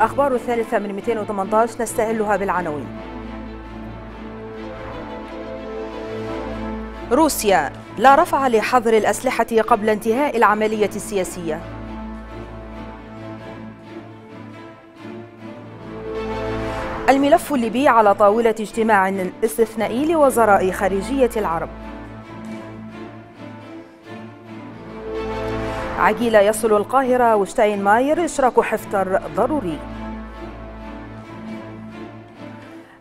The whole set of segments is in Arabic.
أخبار الثالثة من 218 نستهلها بالعناوين روسيا لا رفع لحظر الأسلحة قبل انتهاء العملية السياسية الملف الليبي على طاولة اجتماع استثنائي لوزراء خارجية العرب عجيلة يصل القاهرة وشتاين ماير إشراك حفتر ضروري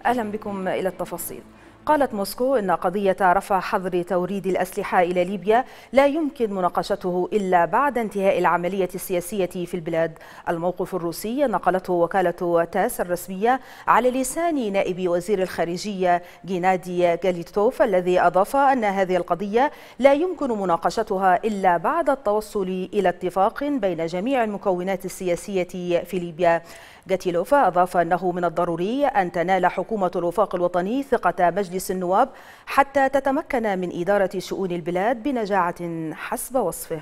أهلا بكم إلى التفاصيل قالت موسكو إن قضية رفع حظر توريد الأسلحة إلى ليبيا لا يمكن مناقشته إلا بعد انتهاء العملية السياسية في البلاد الموقف الروسي نقلته وكالة تاس الرسمية على لسان نائب وزير الخارجية جينادي جاليتوف الذي أضاف أن هذه القضية لا يمكن مناقشتها إلا بعد التوصل إلى اتفاق بين جميع المكونات السياسية في ليبيا جاتيلوفا أضاف أنه من الضروري أن تنال حكومة الوفاق الوطني ثقة مجلس النواب حتى تتمكن من إدارة شؤون البلاد بنجاعة حسب وصفه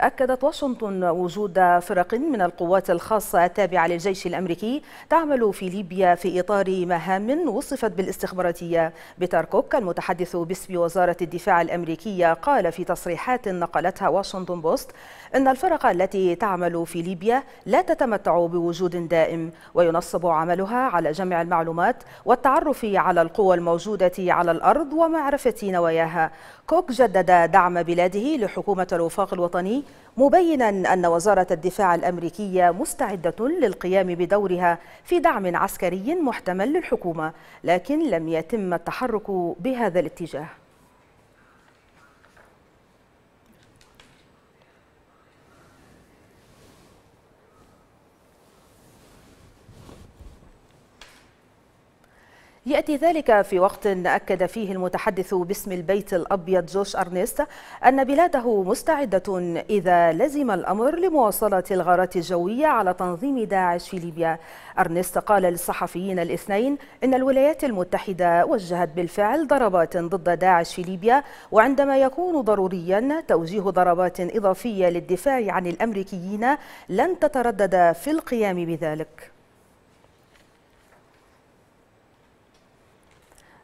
أكدت واشنطن وجود فرق من القوات الخاصة التابعة للجيش الأمريكي تعمل في ليبيا في إطار مهام وصفت بالاستخباراتية بيتر كوك المتحدث باسم وزارة الدفاع الأمريكية قال في تصريحات نقلتها واشنطن بوست إن الفرق التي تعمل في ليبيا لا تتمتع بوجود دائم وينصب عملها على جمع المعلومات والتعرف على القوى الموجودة على الأرض ومعرفة نواياها كوك جدد دعم بلاده لحكومة الوفاق الوطني مبينا أن وزارة الدفاع الأمريكية مستعدة للقيام بدورها في دعم عسكري محتمل للحكومة لكن لم يتم التحرك بهذا الاتجاه يأتي ذلك في وقت أكد فيه المتحدث باسم البيت الأبيض جوش أرنست أن بلاده مستعدة إذا لزم الأمر لمواصلة الغارات الجوية على تنظيم داعش في ليبيا أرنست قال للصحفيين الاثنين إن الولايات المتحدة وجهت بالفعل ضربات ضد داعش في ليبيا وعندما يكون ضروريا توجيه ضربات إضافية للدفاع عن الأمريكيين لن تتردد في القيام بذلك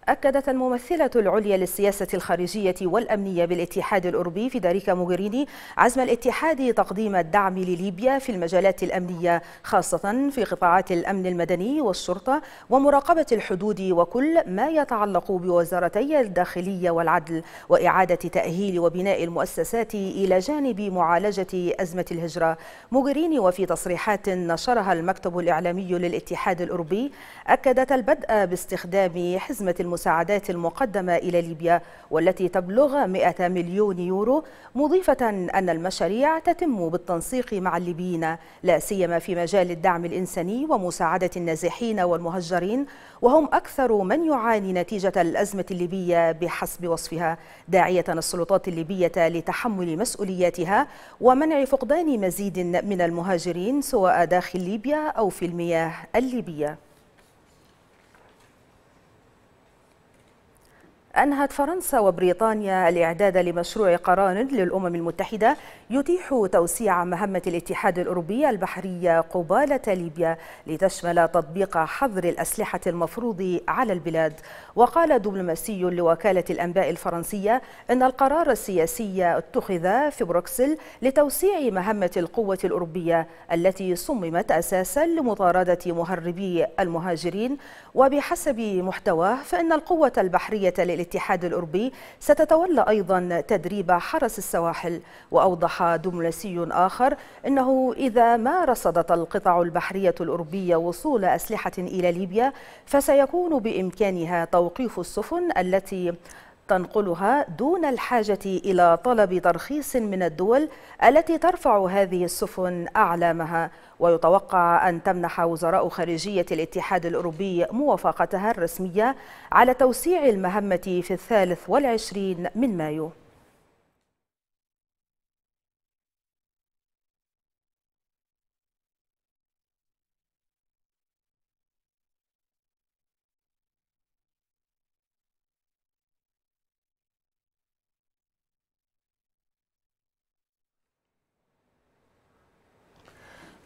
أكدت الممثلة العليا للسياسة الخارجية والأمنية بالاتحاد الأوروبي فيداريكا موغريني عزم الاتحاد تقديم الدعم لليبيا في المجالات الأمنية خاصة في قطاعات الأمن المدني والشرطة ومراقبة الحدود وكل ما يتعلق بوزارتي الداخلية والعدل وإعادة تأهيل وبناء المؤسسات إلى جانب معالجة أزمة الهجرة موغريني وفي تصريحات نشرها المكتب الإعلامي للاتحاد الأوروبي أكدت البدء باستخدام حزمة المساعدة المساعدات المقدمة إلى ليبيا والتي تبلغ 100 مليون يورو مضيفة أن المشاريع تتم بالتنسيق مع الليبيين لا سيما في مجال الدعم الإنساني ومساعدة النازحين والمهجرين وهم أكثر من يعاني نتيجة الأزمة الليبية بحسب وصفها داعية السلطات الليبية لتحمل مسؤولياتها ومنع فقدان مزيد من المهاجرين سواء داخل ليبيا أو في المياه الليبية أنهت فرنسا وبريطانيا الإعداد لمشروع قرار للأمم المتحدة يتيح توسيع مهمة الاتحاد الأوروبي البحرية قبالة ليبيا لتشمل تطبيق حظر الأسلحة المفروض على البلاد وقال دبلوماسي لوكالة الأنباء الفرنسية أن القرار السياسي اتخذ في بروكسل لتوسيع مهمة القوة الأوروبية التي صممت أساسا لمطاردة مهربي المهاجرين وبحسب محتواه فإن القوة البحرية للاتحاد الاتحاد الأوروبي ستتولى أيضا تدريب حرس السواحل وأوضح دبلوماسي آخر أنه إذا ما رصدت القطع البحرية الأوروبية وصول أسلحة إلى ليبيا فسيكون بإمكانها توقيف السفن التي تنقلها دون الحاجة إلى طلب ترخيص من الدول التي ترفع هذه السفن أعلامها ويتوقع أن تمنح وزراء خارجية الاتحاد الأوروبي موافقتها الرسمية على توسيع المهمة في الثالث والعشرين من مايو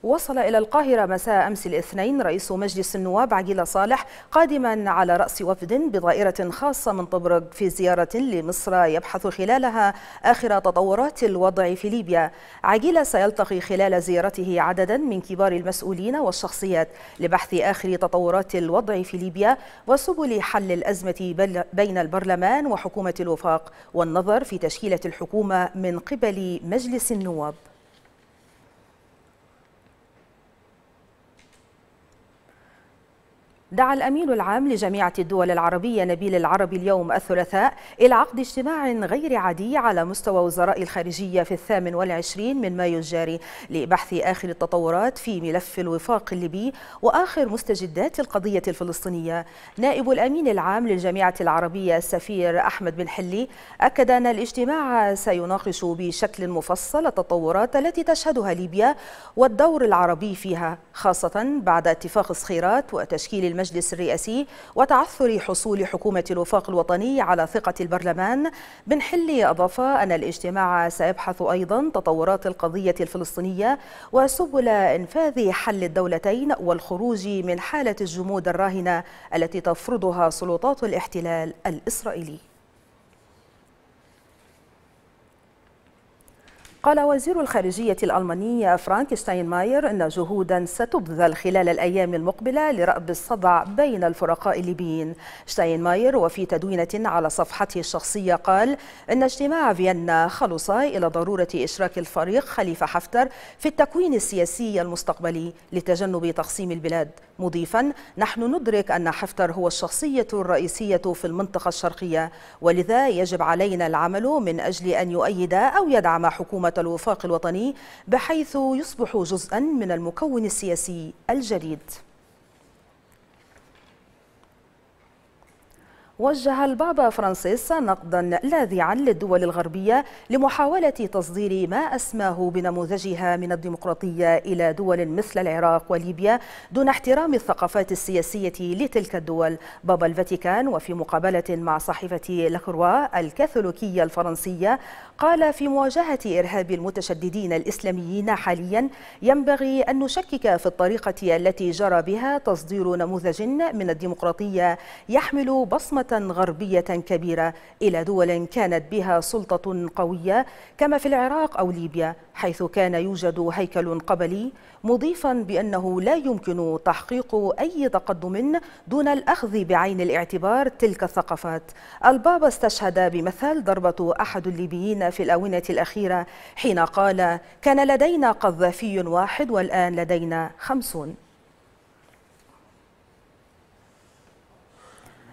وصل إلى القاهرة مساء أمس الاثنين رئيس مجلس النواب عقيل صالح قادما على رأس وفد بضائرة خاصة من طبرق في زيارة لمصر يبحث خلالها آخر تطورات الوضع في ليبيا عقيل سيلتقي خلال زيارته عددا من كبار المسؤولين والشخصيات لبحث آخر تطورات الوضع في ليبيا وسبل حل الأزمة بين البرلمان وحكومة الوفاق والنظر في تشكيلة الحكومة من قبل مجلس النواب دعا الأمين العام لجامعة الدول العربية نبيل العربي اليوم الثلاثاء إلى عقد اجتماع غير عادي على مستوى وزراء الخارجية في الثامن والعشرين من مايو الجاري لبحث آخر التطورات في ملف الوفاق الليبي وآخر مستجدات القضية الفلسطينية نائب الأمين العام للجامعة العربية السفير أحمد بن حلي أكد أن الاجتماع سيناقش بشكل مفصل التطورات التي تشهدها ليبيا والدور العربي فيها خاصة بعد اتفاق الصخيرات وتشكيل المجلس الرئاسي وتعثر حصول حكومة الوفاق الوطني على ثقة البرلمان بن حلي أضاف أن الاجتماع سيبحث أيضا تطورات القضية الفلسطينية وسبل إنفاذ حل الدولتين والخروج من حالة الجمود الراهنة التي تفرضها سلطات الاحتلال الإسرائيلي قال وزير الخارجية الألماني فرانك شتاينماير أن جهودا ستبذل خلال الأيام المقبلة لرأب الصدع بين الفرقاء الليبيين شتاينماير وفي تدوينة على صفحته الشخصية قال أن اجتماع فيينا خلص إلى ضرورة إشراك الفريق خليفة حفتر في التكوين السياسي المستقبلي لتجنب تقسيم البلاد مضيفا نحن ندرك أن حفتر هو الشخصية الرئيسية في المنطقة الشرقية ولذا يجب علينا العمل من أجل أن يؤيد أو يدعم حكومة الوفاق الوطني بحيث يصبح جزءا من المكون السياسي الجديد وجه البابا فرانسيس نقدا لاذعا للدول الغربية لمحاولة تصدير ما أسماه بنموذجها من الديمقراطية إلى دول مثل العراق وليبيا دون احترام الثقافات السياسية لتلك الدول بابا الفاتيكان وفي مقابلة مع صحيفة لاكروا الكاثوليكية الفرنسية قال في مواجهة إرهاب المتشددين الإسلاميين حاليا ينبغي أن نشكك في الطريقة التي جرى بها تصدير نموذج من الديمقراطية يحمل بصمة غربية كبيرة إلى دول كانت بها سلطة قوية كما في العراق أو ليبيا حيث كان يوجد هيكل قبلي مضيفا بأنه لا يمكن تحقيق أي تقدم دون الأخذ بعين الاعتبار تلك الثقافات البابا استشهد بمثال ضربة أحد الليبيين في الآونة الأخيرة حين قال كان لدينا قذافي واحد والآن لدينا خمسون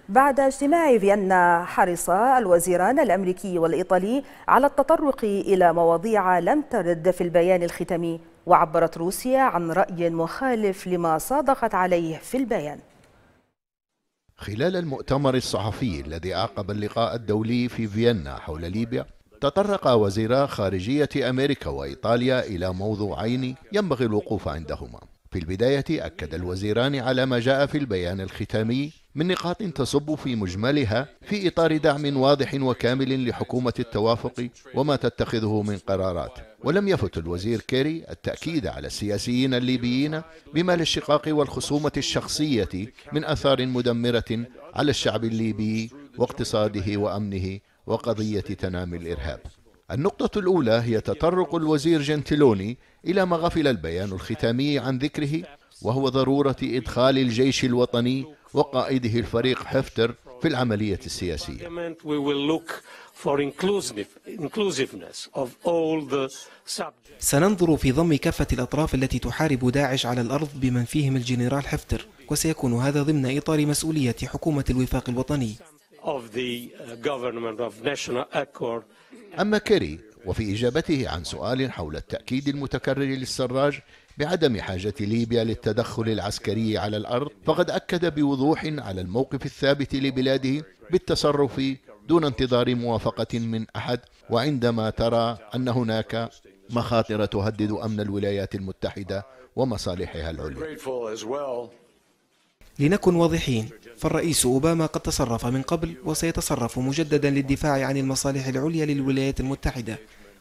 بعد اجتماع فيينا حرص الوزيران الأمريكي والإيطالي على التطرق إلى مواضيع لم ترد في البيان الختامي وعبرت روسيا عن رأي مخالف لما صادقت عليه في البيان خلال المؤتمر الصحفي الذي أعقب اللقاء الدولي في فيينا حول ليبيا تطرق وزيرا خارجية أمريكا وإيطاليا إلى موضوعين ينبغي الوقوف عندهما في البداية أكد الوزيران على ما جاء في البيان الختامي من نقاط تصب في مجملها في إطار دعم واضح وكامل لحكومة التوافق وما تتخذه من قرارات ولم يفت الوزير كيري التأكيد على السياسيين الليبيين بما للشقاق والخصومة الشخصية من أثار مدمرة على الشعب الليبي واقتصاده وأمنه وقضية تنامي الإرهاب النقطة الأولى هي تطرق الوزير جنتلوني إلى ما غفل البيان الختامي عن ذكره وهو ضرورة إدخال الجيش الوطني وقائده الفريق حفتر في العملية السياسية. سننظر في ضم كافة الأطراف التي تحارب داعش على الأرض بمن فيهم الجنرال حفتر وسيكون هذا ضمن إطار مسؤولية حكومة الوفاق الوطني. Uh, أما كيري وفي إجابته عن سؤال حول التأكيد المتكرر للسراج بعدم حاجة ليبيا للتدخل العسكري على الأرض فقد أكد بوضوح على الموقف الثابت لبلاده بالتصرف دون انتظار موافقة من أحد وعندما ترى أن هناك مخاطر تهدد أمن الولايات المتحدة ومصالحها العليا لنكن واضحين فالرئيس أوباما قد تصرف من قبل وسيتصرف مجددا للدفاع عن المصالح العليا للولايات المتحدة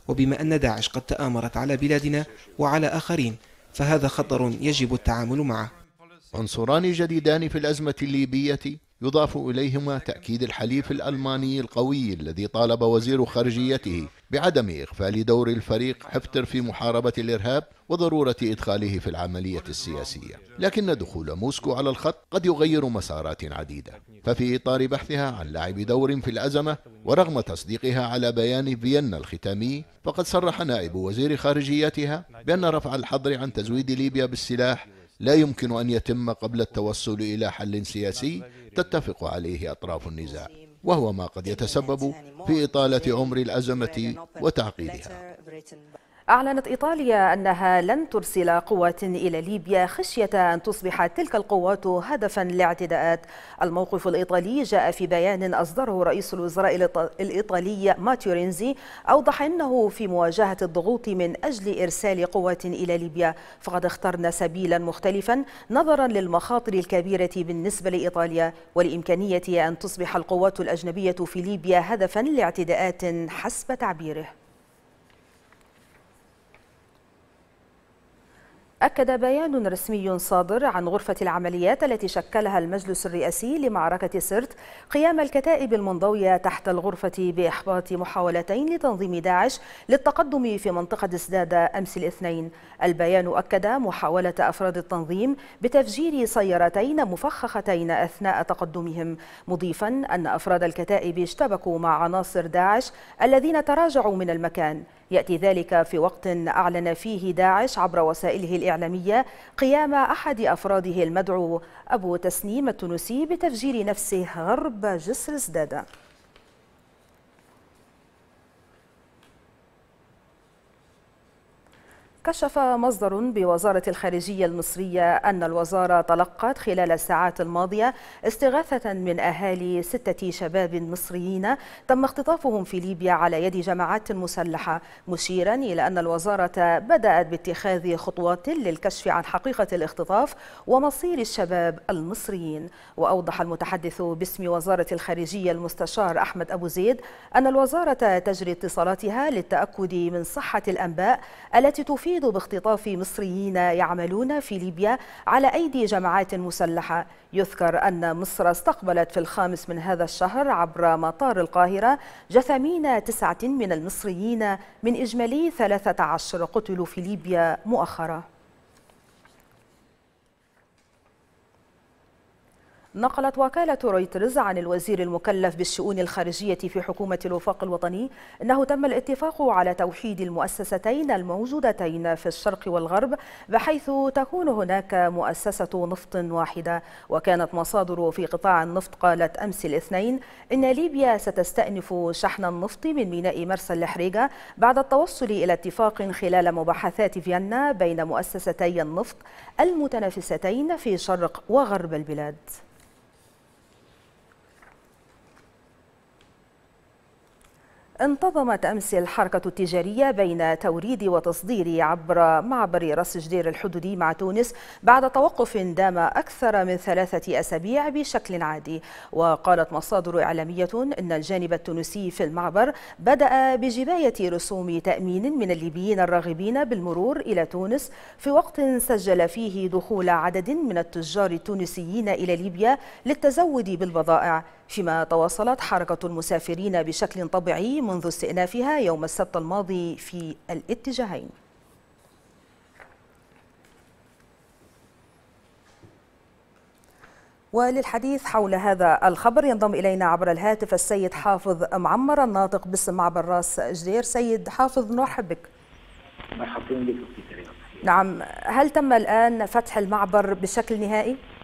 وبما أن داعش قد تآمرت على بلادنا وعلى آخرين فهذا خطر يجب التعامل معه عنصران جديدان في الأزمة الليبية يضاف إليهما تأكيد الحليف الألماني القوي الذي طالب وزير خارجيته بعدم إغفال دور الفريق حفتر في محاربة الإرهاب وضرورة إدخاله في العملية السياسية لكن دخول موسكو على الخط قد يغير مسارات عديدة ففي إطار بحثها عن لعب دور في الأزمة ورغم تصديقها على بيان فيينا الختامي فقد صرح نائب وزير خارجيتها بأن رفع الحظر عن تزويد ليبيا بالسلاح لا يمكن أن يتم قبل التوصل إلى حل سياسي تتفق عليه أطراف النزاع وهو ما قد يتسبب في إطالة عمر الأزمة وتعقيدها أعلنت إيطاليا أنها لن ترسل قوات إلى ليبيا خشية أن تصبح تلك القوات هدفا لاعتداءات الموقف الإيطالي جاء في بيان أصدره رئيس الوزراء الإيطالي ماتيو رينزي أوضح أنه في مواجهة الضغوط من أجل إرسال قوات إلى ليبيا فقد اخترنا سبيلا مختلفا نظرا للمخاطر الكبيرة بالنسبة لإيطاليا ولإمكانية أن تصبح القوات الأجنبية في ليبيا هدفا لاعتداءات حسب تعبيره أكد بيان رسمي صادر عن غرفة العمليات التي شكلها المجلس الرئاسي لمعركة سرت قيام الكتائب المنضوية تحت الغرفة بإحباط محاولتين لتنظيم داعش للتقدم في منطقة سدادة أمس الاثنين البيان أكد محاولة أفراد التنظيم بتفجير سيارتين مفخختين أثناء تقدمهم مضيفا أن أفراد الكتائب اشتبكوا مع عناصر داعش الذين تراجعوا من المكان يأتي ذلك في وقت أعلن فيه داعش عبر وسائله الإعلامية قيام أحد أفراده المدعو أبو تسنيم التونسي بتفجير نفسه غرب جسر سدادة كشف مصدر بوزارة الخارجية المصرية أن الوزارة تلقت خلال الساعات الماضية استغاثة من أهالي ستة شباب مصريين تم اختطافهم في ليبيا على يد جماعات مسلحة مشيرا إلى أن الوزارة بدأت باتخاذ خطوات للكشف عن حقيقة الاختطاف ومصير الشباب المصريين وأوضح المتحدث باسم وزارة الخارجية المستشار أحمد أبو زيد أن الوزارة تجري اتصالاتها للتأكد من صحة الأنباء التي تفيد تقيد باختطاف مصريين يعملون في ليبيا على أيدي جماعات مسلحة يذكر أن مصر استقبلت في الخامس من هذا الشهر عبر مطار القاهرة جثامين تسعة من المصريين من إجمالي 13 قتلوا في ليبيا مؤخرا نقلت وكالة رويترز عن الوزير المكلف بالشؤون الخارجية في حكومة الوفاق الوطني أنه تم الاتفاق على توحيد المؤسستين الموجودتين في الشرق والغرب بحيث تكون هناك مؤسسة نفط واحدة وكانت مصادر في قطاع النفط قالت أمس الاثنين إن ليبيا ستستأنف شحن النفط من ميناء مرسى الحريقة بعد التوصل إلى اتفاق خلال مباحثات فيينا بين مؤسستي النفط المتنافستين في شرق وغرب البلاد انتظمت أمس الحركة التجارية بين توريد وتصدير عبر معبر راس جدير الحدودي مع تونس بعد توقف دام أكثر من ثلاثة أسابيع بشكل عادي وقالت مصادر إعلامية أن الجانب التونسي في المعبر بدأ بجباية رسوم تأمين من الليبيين الراغبين بالمرور إلى تونس في وقت سجل فيه دخول عدد من التجار التونسيين إلى ليبيا للتزود بالبضائع فيما تواصلت حركة المسافرين بشكل طبيعي منذ استئنافها يوم السبت الماضي في الاتجاهين وللحديث حول هذا الخبر ينضم إلينا عبر الهاتف السيد حافظ معمر الناطق باسم معبر راس جدير سيد حافظ نرحب بك مرحبا بك نعم هل تم الآن فتح المعبر بشكل نهائي؟